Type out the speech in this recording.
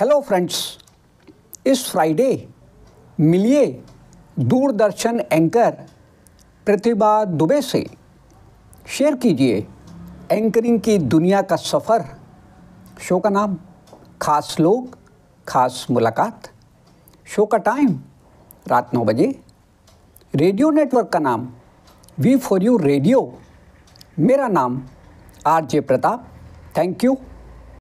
hello friends इस Friday मिलिए Doordarshan anchor प्रतिभा दुबे से शेयर कीजिए एंकरिंग की दुनिया का सफ़र शो का नाम खास लोग खास मुलाकात शो का टाइम रात नौ बजे रेडियो नेटवर्क का नाम वी फॉर यू रेडियो मेरा नाम आरजे प्रताप थैंक यू